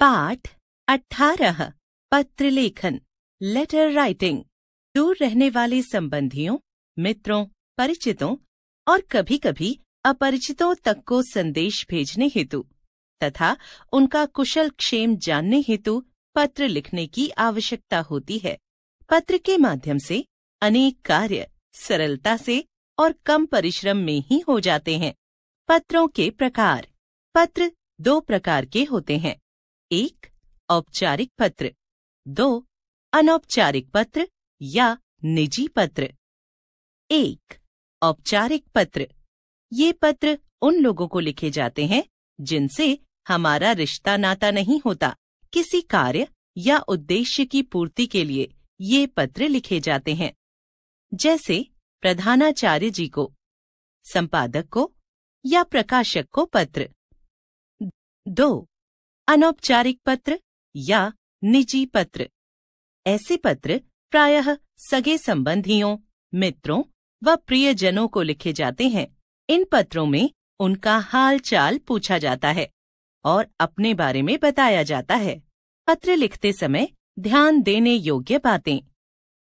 पाठ अठारह पत्र लेखन लेटर राइटिंग दूर रहने वाले संबंधियों मित्रों परिचितों और कभी कभी अपरिचितों तक को संदेश भेजने हेतु तथा उनका कुशल क्षेम जानने हेतु पत्र लिखने की आवश्यकता होती है पत्र के माध्यम से अनेक कार्य सरलता से और कम परिश्रम में ही हो जाते हैं पत्रों के प्रकार पत्र दो प्रकार के होते हैं एक औपचारिक पत्र दो अनौपचारिक पत्र या निजी पत्र एक औपचारिक पत्र ये पत्र उन लोगों को लिखे जाते हैं जिनसे हमारा रिश्ता नाता नहीं होता किसी कार्य या उद्देश्य की पूर्ति के लिए ये पत्र लिखे जाते हैं जैसे प्रधानाचार्य जी को संपादक को या प्रकाशक को पत्र दो अनौपचारिक पत्र या निजी पत्र ऐसे पत्र प्रायः सगे संबंधियों मित्रों व प्रियजनों को लिखे जाते हैं इन पत्रों में उनका हाल चाल पूछा जाता है और अपने बारे में बताया जाता है पत्र लिखते समय ध्यान देने योग्य बातें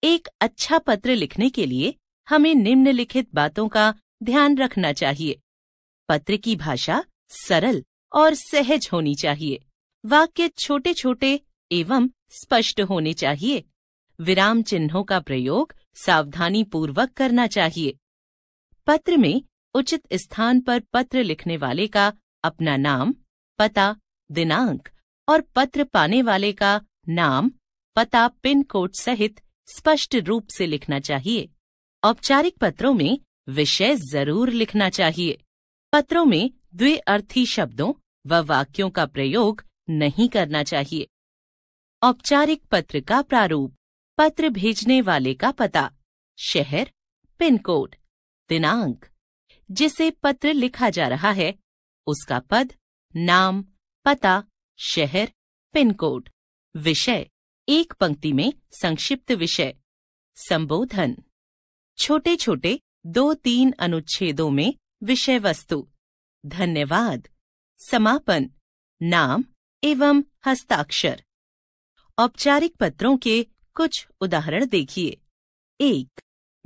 एक अच्छा पत्र लिखने के लिए हमें निम्नलिखित बातों का ध्यान रखना चाहिए पत्र की भाषा सरल और सहज होनी चाहिए वाक्य छोटे छोटे एवं स्पष्ट होने चाहिए विराम चिन्हों का प्रयोग सावधानी पूर्वक करना चाहिए पत्र में उचित स्थान पर पत्र लिखने वाले का अपना नाम पता दिनांक और पत्र पाने वाले का नाम पता पिन कोड सहित स्पष्ट रूप से लिखना चाहिए औपचारिक पत्रों में विषय जरूर लिखना चाहिए पत्रों में द्विअर्थी शब्दों व वाक्यों का प्रयोग नहीं करना चाहिए औपचारिक पत्र का प्रारूप पत्र भेजने वाले का पता शहर पिन कोड दिनांक जिसे पत्र लिखा जा रहा है उसका पद नाम पता शहर पिन कोड विषय एक पंक्ति में संक्षिप्त विषय संबोधन छोटे छोटे दो तीन अनुच्छेदों में विषय वस्तु धन्यवाद समापन नाम एवं हस्ताक्षर औपचारिक पत्रों के कुछ उदाहरण देखिए एक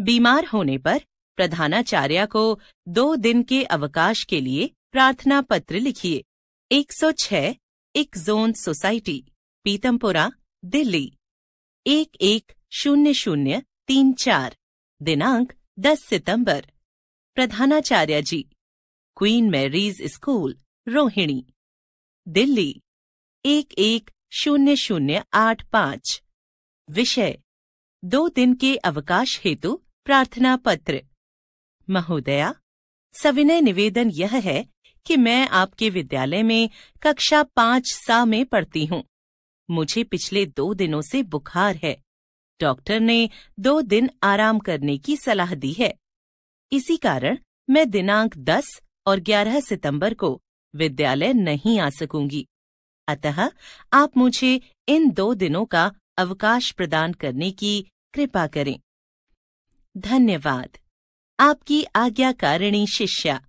बीमार होने पर प्रधानाचार्य को दो दिन के अवकाश के लिए प्रार्थना पत्र लिखिए 106 एक जोन सोसाइटी पीतमपुरा दिल्ली एक एक शून्य शून्य तीन चार दिनांक 10 सितंबर प्रधानाचार्य ji Queen Mary's school Rohini Delhi एक एक शून्य शून्य आठ पाँच विषय दो दिन के अवकाश हेतु प्रार्थना पत्र महोदया सविनय निवेदन यह है कि मैं आपके विद्यालय में कक्षा पाँच सा में पढ़ती हूँ मुझे पिछले दो दिनों से बुखार है डॉक्टर ने दो दिन आराम करने की सलाह दी है इसी कारण मैं दिनांक 10 और 11 सितंबर को विद्यालय नहीं आ सकूंगी अतः आप मुझे इन दो दिनों का अवकाश प्रदान करने की कृपा करें धन्यवाद आपकी आज्ञाकारिणी शिष्या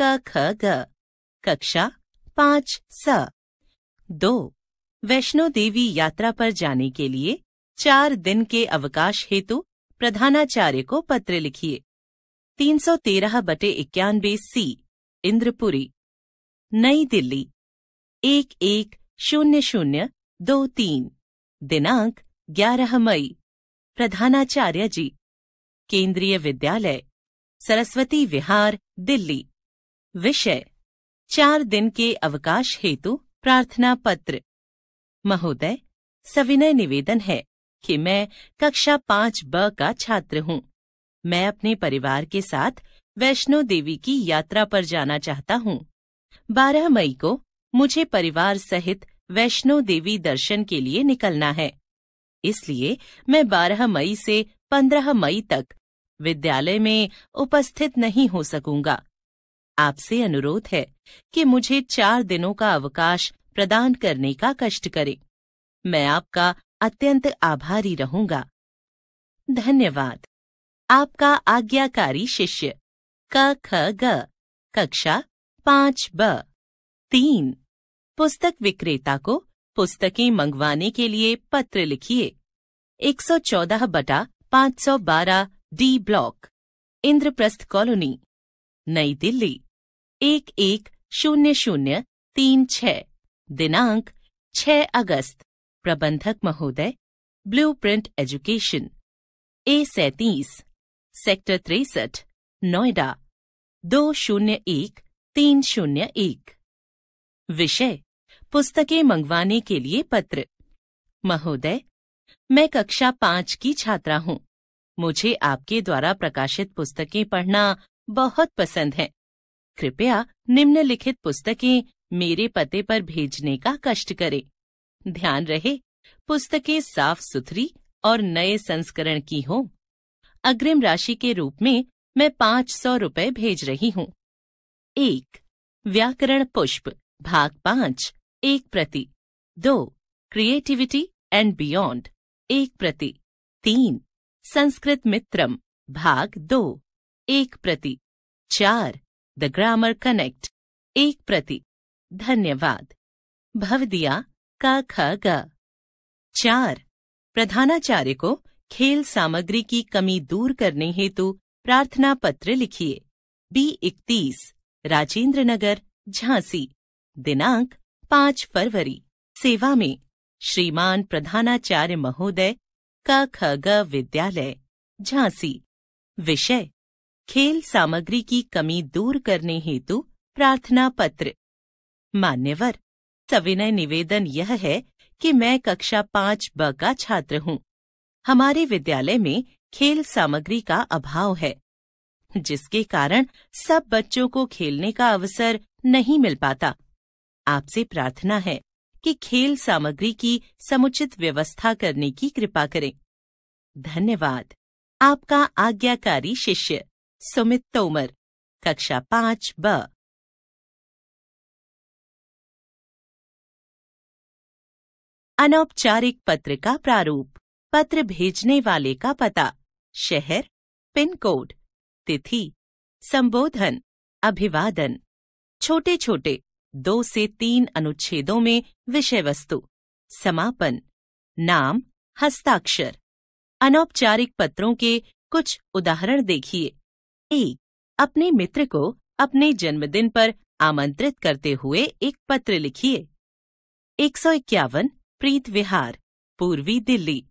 क ख ग कक्षा पांच स दो वैष्णो देवी यात्रा पर जाने के लिए चार दिन के अवकाश हेतु प्रधानाचार्य को पत्र लिखिए 313 बटे इक्यानबे सी इंद्रपुरी नई दिल्ली एक एक शून्य शून्य दो तीन दिनांक ग्यारह मई प्रधानाचार्य जी केंद्रीय विद्यालय सरस्वती विहार दिल्ली विषय चार दिन के अवकाश हेतु प्रार्थना पत्र महोदय सविनय निवेदन है कि मैं कक्षा पांच ब का छात्र हूँ मैं अपने परिवार के साथ वैष्णो देवी की यात्रा पर जाना चाहता हूँ बारह मई को मुझे परिवार सहित वैष्णो देवी दर्शन के लिए निकलना है इसलिए मैं 12 मई से 15 मई तक विद्यालय में उपस्थित नहीं हो सकूंगा आपसे अनुरोध है कि मुझे चार दिनों का अवकाश प्रदान करने का कष्ट करें मैं आपका अत्यंत आभारी रहूंगा धन्यवाद आपका आज्ञाकारी शिष्य क ख ग कक्षा पांच ब तीन पुस्तक विक्रेता को पुस्तकें मंगवाने के लिए पत्र लिखिए 114 बटा 512 डी ब्लॉक इंद्रप्रस्थ कॉलोनी नई दिल्ली एक एक शून्य शून्य तीन छ दिनांक 6 अगस्त प्रबंधक महोदय ब्लू प्रिंट एजुकेशन ए सैतीस सेक्टर तिरसठ नोएडा दो शून्य एक तीन शून्य एक विषय पुस्तकें मंगवाने के लिए पत्र महोदय मैं कक्षा पाँच की छात्रा हूँ मुझे आपके द्वारा प्रकाशित पुस्तकें पढ़ना बहुत पसंद है कृपया निम्नलिखित पुस्तकें मेरे पते पर भेजने का कष्ट करें। ध्यान रहे पुस्तकें साफ सुथरी और नए संस्करण की हों। अग्रिम राशि के रूप में मैं पाँच सौ रूपए भेज रही हूँ एक व्याकरण पुष्प भाग पाँच एक प्रति दो क्रिएटिविटी एंड बियॉन्ड एक प्रति तीन संस्कृत मित्रम भाग दो एक प्रति चार द ग्रामर कनेक्ट एक प्रति धन्यवाद भवदिया का ख ग चार प्रधानाचार्य को खेल सामग्री की कमी दूर करने हेतु प्रार्थना पत्र लिखिए बी इकतीस राजेंद्र नगर झांसी दिनांक पांच फरवरी सेवा में श्रीमान प्रधानाचार्य महोदय का खग विद्यालय झांसी विषय खेल सामग्री की कमी दूर करने हेतु प्रार्थना पत्र मान्यवर सविनय निवेदन यह है कि मैं कक्षा पाँच ब का छात्र हूँ हमारे विद्यालय में खेल सामग्री का अभाव है जिसके कारण सब बच्चों को खेलने का अवसर नहीं मिल पाता आपसे प्रार्थना है कि खेल सामग्री की समुचित व्यवस्था करने की कृपा करें धन्यवाद आपका आज्ञाकारी शिष्य सुमित तोमर कक्षा पांच ब अनौपचारिक पत्र का प्रारूप पत्र भेजने वाले का पता शहर पिन कोड तिथि संबोधन अभिवादन छोटे छोटे दो से तीन अनुच्छेदों में विषय वस्तु समापन नाम हस्ताक्षर अनौपचारिक पत्रों के कुछ उदाहरण देखिए एक अपने मित्र को अपने जन्मदिन पर आमंत्रित करते हुए एक पत्र लिखिए एक सौ इक्यावन प्रीत विहार पूर्वी दिल्ली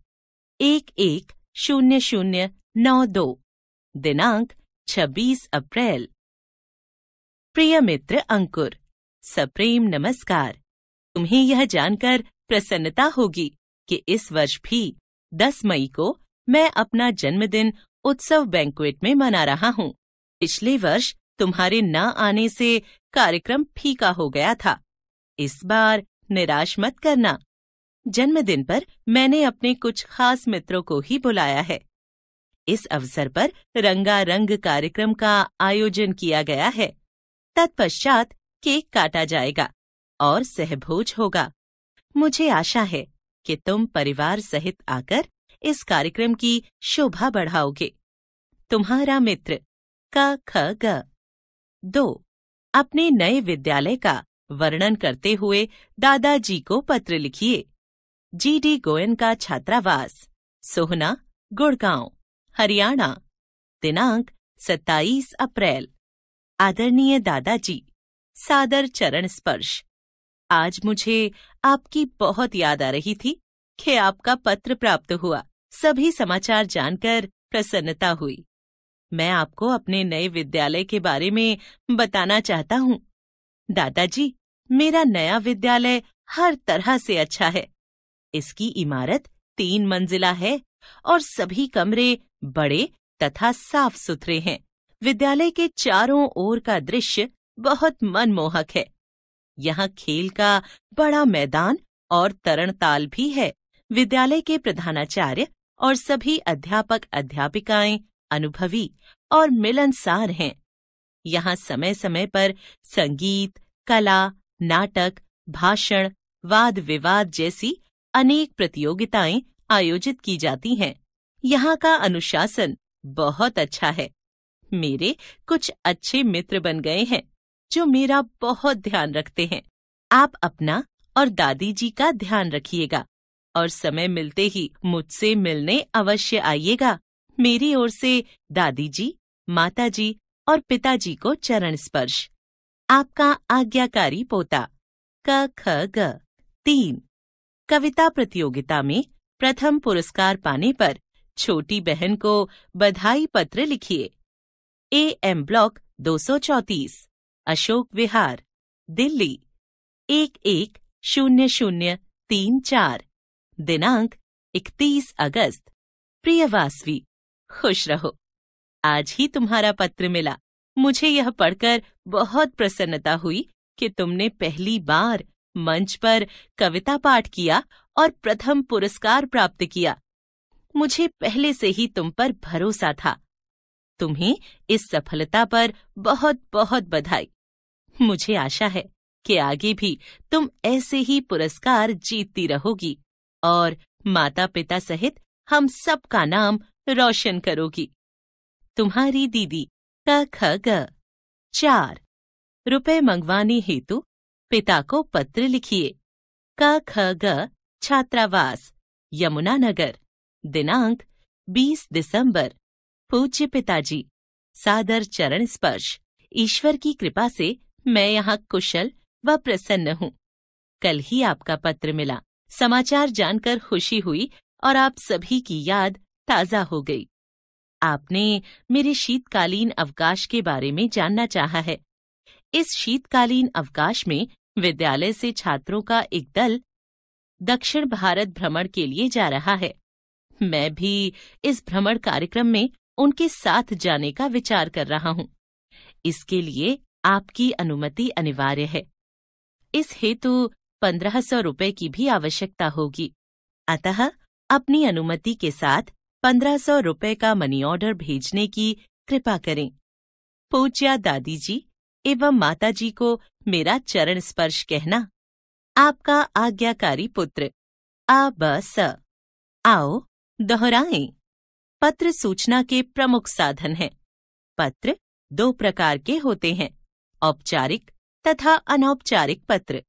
एक एक शून्य शून्य नौ दो दिनांक छब्बीस अप्रैल प्रिय मित्र अंकुर सप्रेम नमस्कार तुम्हें यह जानकर प्रसन्नता होगी कि इस वर्ष भी 10 मई को मैं अपना जन्मदिन उत्सव बैंकुएट में मना रहा हूँ पिछले वर्ष तुम्हारे न आने से कार्यक्रम फीका हो गया था इस बार निराश मत करना जन्मदिन पर मैंने अपने कुछ खास मित्रों को ही बुलाया है इस अवसर पर रंगारंग कार्यक्रम का आयोजन किया गया है तत्पश्चात केक काटा जाएगा और सहभोज होगा मुझे आशा है कि तुम परिवार सहित आकर इस कार्यक्रम की शोभा बढ़ाओगे तुम्हारा मित्र क ख ग दो अपने नए विद्यालय का वर्णन करते हुए दादाजी को पत्र लिखिए जी डी गोयन का छात्रावास सोहना गुड़गांव हरियाणा दिनांक 27 अप्रैल आदरणीय दादाजी सादर चरण स्पर्श आज मुझे आपकी बहुत याद आ रही थी कि आपका पत्र प्राप्त हुआ सभी समाचार जानकर प्रसन्नता हुई मैं आपको अपने नए विद्यालय के बारे में बताना चाहता हूँ दादाजी मेरा नया विद्यालय हर तरह से अच्छा है इसकी इमारत तीन मंजिला है और सभी कमरे बड़े तथा साफ सुथरे हैं विद्यालय के चारों ओर का दृश्य बहुत मनमोहक है यहाँ खेल का बड़ा मैदान और तरणताल भी है विद्यालय के प्रधानाचार्य और सभी अध्यापक अध्यापिकाएं अनुभवी और मिलनसार हैं यहाँ समय समय पर संगीत कला नाटक भाषण वाद विवाद जैसी अनेक प्रतियोगिताएं आयोजित की जाती हैं यहाँ का अनुशासन बहुत अच्छा है मेरे कुछ अच्छे मित्र बन गए हैं जो मेरा बहुत ध्यान रखते हैं आप अपना और दादी जी का ध्यान रखिएगा और समय मिलते ही मुझसे मिलने अवश्य आइएगा मेरी ओर से दादी जी माता जी और पिताजी को चरण स्पर्श आपका आज्ञाकारी पोता क ख ग तीन कविता प्रतियोगिता में प्रथम पुरस्कार पाने पर छोटी बहन को बधाई पत्र लिखिए ए एम ब्लॉक दो सौ चौतीस अशोक विहार दिल्ली एक एक शून्य शून्य तीन चार दिनांक इकतीस अगस्त प्रियवासवी खुश रहो आज ही तुम्हारा पत्र मिला मुझे यह पढ़कर बहुत प्रसन्नता हुई कि तुमने पहली बार मंच पर कविता पाठ किया और प्रथम पुरस्कार प्राप्त किया मुझे पहले से ही तुम पर भरोसा था तुम्हें इस सफलता पर बहुत बहुत बधाई मुझे आशा है कि आगे भी तुम ऐसे ही पुरस्कार जीतती रहोगी और माता पिता सहित हम सबका नाम रोशन करोगी तुम्हारी दीदी का ग चार रुपए मंगवाने हेतु पिता को पत्र लिखिए का ग छात्रावास यमुनानगर दिनांक 20 दिसंबर पूज्य पिताजी सादर चरण स्पर्श ईश्वर की कृपा से मैं यहाँ कुशल व प्रसन्न हूँ कल ही आपका पत्र मिला समाचार जानकर खुशी हुई और आप सभी की याद ताजा हो गई आपने मेरे शीतकालीन अवकाश के बारे में जानना चाहा है इस शीतकालीन अवकाश में विद्यालय से छात्रों का एक दल दक्षिण भारत भ्रमण के लिए जा रहा है मैं भी इस भ्रमण कार्यक्रम में उनके साथ जाने का विचार कर रहा हूँ इसके लिए आपकी अनुमति अनिवार्य है इस हेतु पंद्रह सौ रुपये की भी आवश्यकता होगी अतः अपनी अनुमति के साथ पंद्रह सौ रुपये का मनी ऑर्डर भेजने की कृपा करें पूज्या दादी जी एवं माता जी को मेरा चरण स्पर्श कहना आपका आज्ञाकारी पुत्र आ ब स आओ दोहराए पत्र सूचना के प्रमुख साधन हैं पत्र दो प्रकार के होते हैं औपचारिक तथा अनौपचारिक पत्र